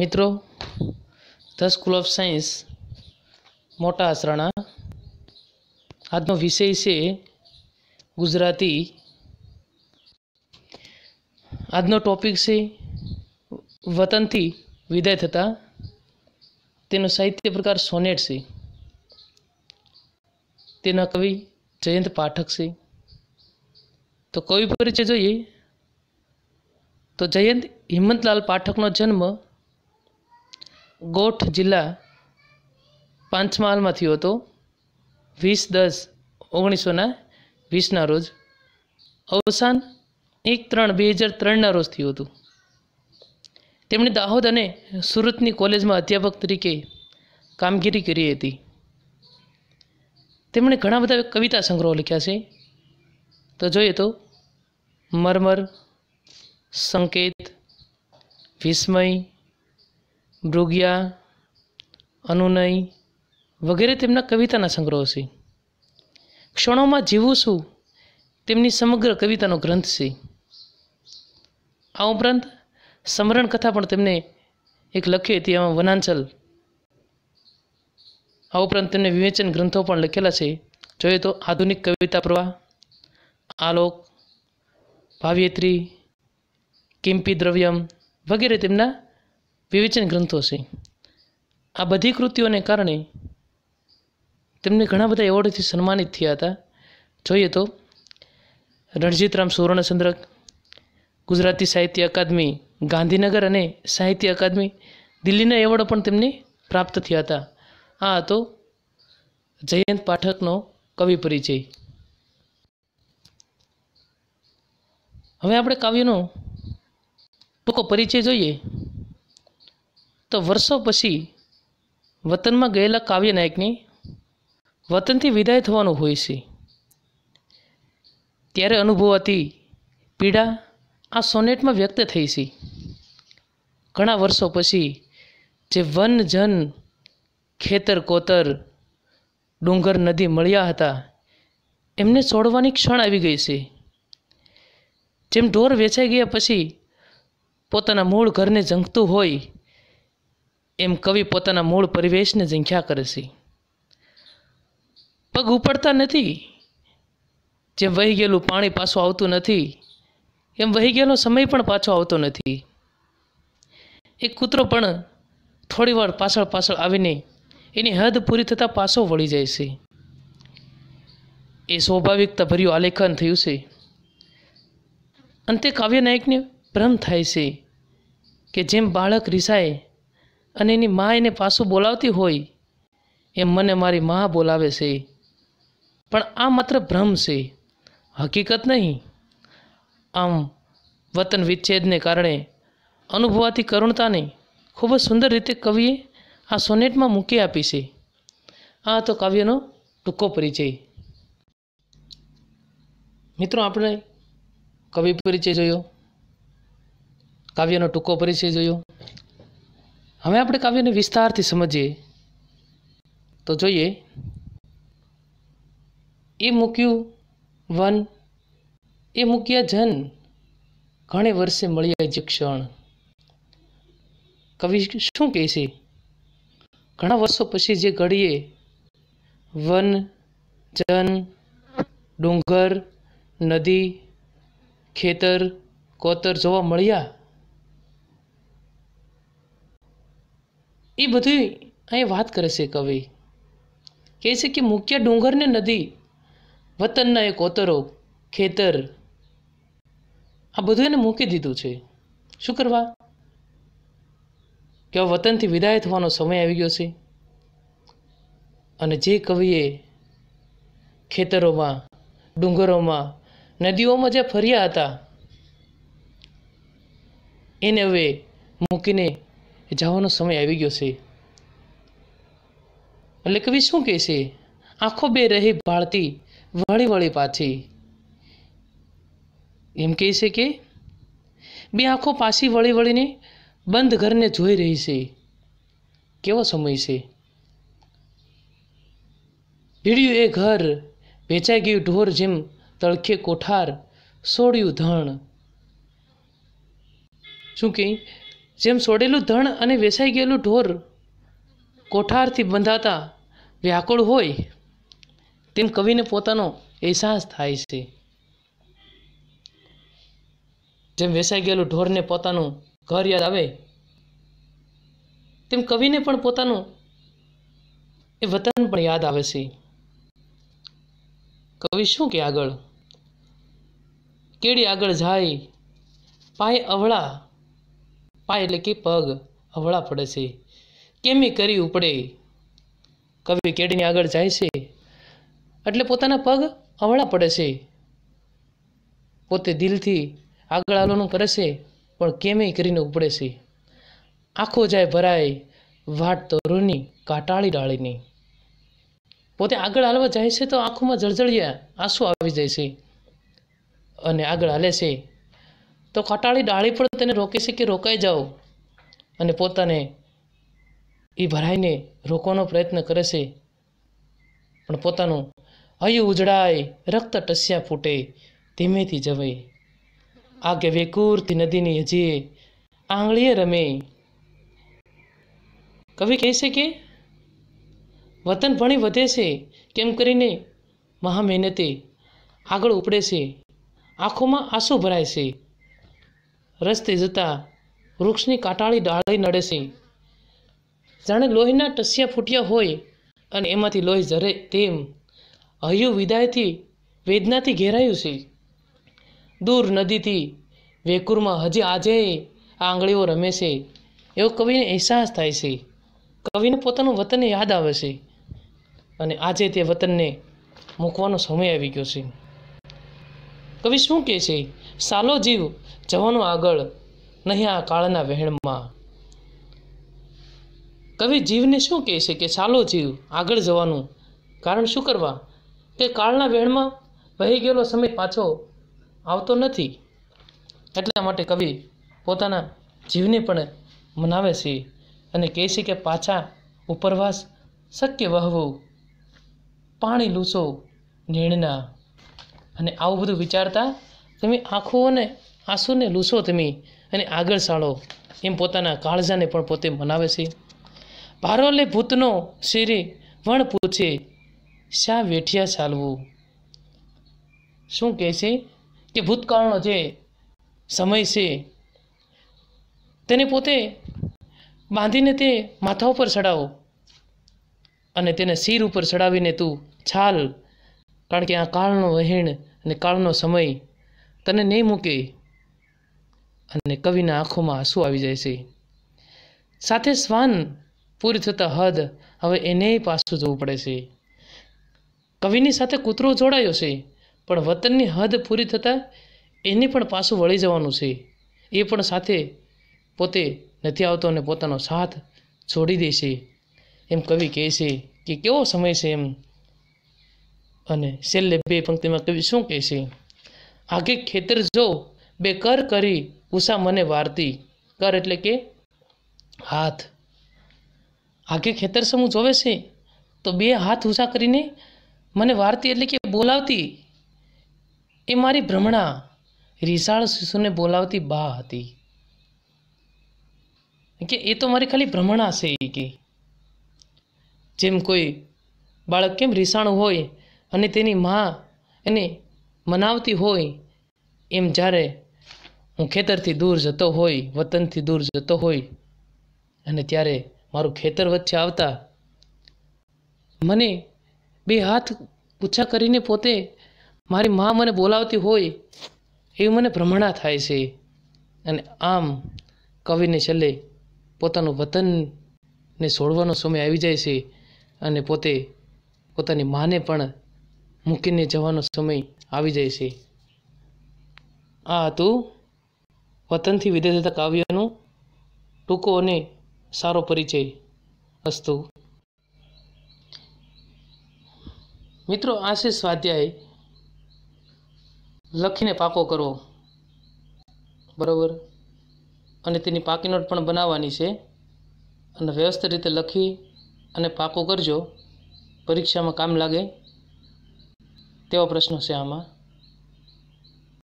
મિત્રો the school of science મોટા આસરાણા આજનો વિષય છે ગુજરાતી આજનો ટોપિક છે વતનથી વિદાય થતાં તેનો સાહિત્ય પ્રકાર સોનેટ છે તેના કવિ જયંત પાઠક છે તો કવિ પરિચય જોઈએ તો જયંત હિંમતલાલ પાઠકનો જન્મ ગોઠ જિલ્લા પંચમહાલમાં થયો હતો વીસ દસ ઓગણીસોના વીસના રોજ અવસાન એક ત્રણ બે હજાર ત્રણના રોજ થયું હતું તેમણે દાહોદ અને સુરતની કોલેજમાં અધ્યાપક તરીકે કામગીરી કરી હતી તેમણે ઘણા બધા કવિતા સંગ્રહો લખ્યા છે તો જોઈએ તો મરમર સંકેત વિસ્મય મૃગયા અનુનય વગેરે તેમના કવિતાના સંગ્રહો છે ક્ષણોમાં જીવું છું તેમની સમગ્ર કવિતાનો ગ્રંથ છે આ ઉપરાંત સ્મરણ કથા પણ તેમને એક લખી હતી એમાં વનાંચલ આ ઉપરાંત તેમને વિવેચન ગ્રંથો પણ લખેલા છે જોઈએ તો આધુનિક કવિતા પ્રવાહ આલોક ભાવ્યત્રી કિંપી દ્રવ્યમ વગેરે તેમના વિવેચન ગ્રંથો છે આ બધી કૃતિઓને કારણે તેમને ઘણા બધા એવોર્ડથી સન્માનિત થયા હતા જોઈએ તો રણજીતરામ સુવર્ણચંદ્રક ગુજરાતી સાહિત્ય અકાદમી ગાંધીનગર અને સાહિત્ય અકાદમી દિલ્હીના એવોર્ડ પણ તેમને પ્રાપ્ત થયા હતા આ હતો જયંત પાઠકનો કવિ પરિચય હવે આપણે કાવ્યનો ટૂંકો પરિચય જોઈએ તો વર્ષો પછી વતનમાં ગયેલા કાવ્ય નાયકની વતનથી વિદાય થવાનું હોય છે ત્યારે અનુભવાતી પીડા આ સોનેટમાં વ્યક્ત થઈ છે ઘણા વર્ષો પછી જે વન જન ખેતર કોતર ડુંગર નદી મળ્યા હતા એમને છોડવાની ક્ષણ આવી ગઈ છે જેમ ઢોર વેચાઈ ગયા પછી પોતાના મૂળ ઘરને જંખતું હોય એમ કવિ પોતાના મૂળ પરિવેશને ઝંખ્યા કરે છે પગ ઉપડતા નથી જેમ વહી ગયેલું પાણી પાછું આવતું નથી એમ વહી ગયેલો સમય પણ પાછો આવતો નથી એક કૂતરો પણ થોડીવાર પાછળ પાછળ આવીને એની હદ પૂરી થતાં પાછો વળી જાય છે એ સ્વાભાવિકતા ભર્યું આલેખન થયું છે અંતે કાવ્ય નાયકને ભ્રમ થાય છે કે જેમ બાળક રીસાએ અને એની મા એને પાછું બોલાવતી હોય એમ મને મારી મા બોલાવે છે પણ આ માત્ર ભ્રમ છે હકીકત નહીં આમ વતન વિચ્છેદને કારણે અનુભવાતી કરુણતાને ખૂબ જ સુંદર રીતે કવિએ આ સોનેટમાં મૂકી આપી છે આ હતો કાવ્યનો ટૂંકો પરિચય મિત્રો આપણે કવિ પરિચય જોયો કાવ્યનો ટૂંકો પરિચય જોયો હવે આપણે કાવ્યને વિસ્તારથી સમજીએ તો જોઈએ એ મૂક્યું વન એ મૂક્યા જન ઘણે વર્ષે મળ્યા જે ક્ષણ કવિ શું કહે છે ઘણા વર્ષો પછી જે ઘડીએ વન જન ડુંગર નદી ખેતર કોતર જોવા મળ્યા એ બધી અહીં વાત કરે છે કવિ કહે છે કે મુખ્ય ડુંગર નદી વતનના એ કોતરો ખેતર આ બધું એને મૂકી દીધું છે શું કરવા કે વતનથી વિદાય થવાનો સમય આવી ગયો છે અને જે કવિએ ખેતરોમાં ડુંગરોમાં નદીઓમાં જે ફર્યા હતા એને હવે મૂકીને જવાનો સમય આવી ગયો છે એટલે કવિ શું કહે છે આંખો બે રહી ભાળતી વળી વળી પાછી એમ કહે છે કે બે આંખો પાછી વળી વળીને બંધ ઘરને જોઈ રહી છે કેવો સમય છે ભીડ્યું એ ઘર વેચાઈ ગયું ઢોર જેમ તળખે કોઠાર સોડ્યું ધણ શું કહી જેમ સોડેલું ધણ અને વેસાઈ ગયેલું ઢોર કોઠારથી બંધાતા વ્યાકુળ હોય તેમ કવિને પોતાનો અહેસાસ થાય છે જેમ વેસાઈ ગયેલું ઢોરને પોતાનું ઘર યાદ આવે તેમ કવિને પણ પોતાનું એ વતન પણ યાદ આવે છે કવિ શું કે આગળ કેડી આગળ જાય પાય અવળા પા એટલે કે પગ હવળા પડે છે કેમી કરી ઉપડે કવિ કેડીની આગળ જાય છે એટલે પોતાના પગ હવળા પડે છે પોતે દિલથી આગળ આલોનું કરે છે પણ કેમે કરીને ઉપડે છે આખો જાય ભરાય વાટ તો રૂની કાટાળી ડાળીની પોતે આગળ હાલવા જાય છે તો આંખોમાં જળજળિયા આંસુ આવી જાય છે અને આગળ હાલે છે તો કટાળી ડાળી પણ તેને રોકી છે કે રોકાઈ જાઓ અને પોતાને એ ભરાઈને રોકવાનો પ્રયત્ન કરે છે પણ પોતાનું અયુ ઉજડાય રક્ત ટસ્યા ફૂટે ધીમેથી જવાય આગે વેકૂરતી નદીની હજીએ આંગળીએ રમે કવિ કહે છે કે વતન ભણી વધે છે કેમ કરીને મહા મહેનતે આગળ ઉપડે છે આંખોમાં આંસુ ભરાય છે રસ્તે જતા વૃક્ષની કાંટાળી ડાળી નડે છે જાણે લોહીના ટસિયા ફૂટ્યા હોય અને એમાંથી લોહી ઝરે તેમ હૈયું વિદાયથી વેદનાથી ઘેરાયું છે દૂર નદીથી વેકુરમાં હજી આજે આંગળીઓ રમે છે એવો કવિને અહેસાસ થાય છે કવિને પોતાનું વતન યાદ આવે છે અને આજે તે વતનને મૂકવાનો સમય આવી ગયો છે કવિ શું કહે છે સાલો જીવ જવાનું આગળ નહીં આ કાળના વહેણમાં કવિ જીવને શું કહે છે કે ચાલો જીવ આગળ જવાનું કારણ શું કરવા કે કાળના વહેણમાં વહી ગયેલો સમય પાછો આવતો નથી એટલા માટે કવિ પોતાના જીવને પણ મનાવે છે અને કહે છે કે પાછા ઉપરવાસ શક્ય વહવું પાણી લૂસો નીણના અને આવું બધું વિચારતા તમે આંખોને આંસુને લૂછો તમે અને આગળ સાળો એમ પોતાના કાળજાને પણ પોતે મનાવે છે ભારોલે ભૂતનો શિરે વણ પૂછે શા વેઠિયા ચાલવું શું કહે છે કે ભૂતકાળનો જે સમય છે તેને પોતે બાંધીને તે માથા ઉપર ચડાવો અને તેને શિર ઉપર ચડાવીને તું છાલ કારણ કે આ કાળનો વહેણ અને કાળનો સમય તને નહીં મૂકે અને કવિના આંખોમાં આંસુ આવી જાય છે સાથે શ્વાન પૂરી થતા હદ હવે એને પાછું જવું પડે છે કવિની સાથે કૂતરો જોડાયો છે પણ વતનની હદ પૂરી થતાં એને પણ પાછું વળી જવાનું છે એ પણ સાથે પોતે નથી આવતો અને પોતાનો સાથ છોડી દેશે એમ કવિ કહે છે કે કેવો સમય છે એમ અને છેલ્લે બે પંક્તિમાં કવિ શું કહે છે આગે ખેતર જો બે કર કરી ઉષા મને વારતી કર એટલે કે હાથ આગે ખેતર સમૂહ જોવે છે તો બે હાથ ઉષા કરીને મને વારતી એટલે કે બોલાવતી એ મારી ભ્રમણા રિસાળ શિશુને બોલાવતી બા હતી કે એ તો મારી ખાલી ભ્રમણા છે કે જેમ કોઈ બાળક કેમ રિસાણ હોય અને તેની મા એને મનાવતી હોય એમ જ્યારે હું ખેતરથી દૂર જતો હોય વતનથી દૂર જતો હોય અને ત્યારે મારું ખેતર વચ્ચે આવતા મને બે હાથ પૂછા કરીને પોતે મારી મા મને બોલાવતી હોય એવી મને ભ્રમણા થાય છે અને આમ કવિને છેલ્લે પોતાનું વતનને છોડવાનો સમય આવી જાય છે અને પોતે પોતાની માને પણ મૂકીને જવાનો સમય આવી જઈશી આ હતું વતનથી વિદેશ જતા કાવ્યનું ટૂંકો અને સારો પરિચય અસ્તુ મિત્રો આશીષ સ્વાધ્યાય લખીને પાકો કરવો બરાબર અને તેની પાકી નોટ પણ બનાવવાની છે અને વ્યવસ્થિત રીતે લખી અને પાકો કરજો પરીક્ષામાં કામ લાગે તેવા પ્રશ્નો છે આમાં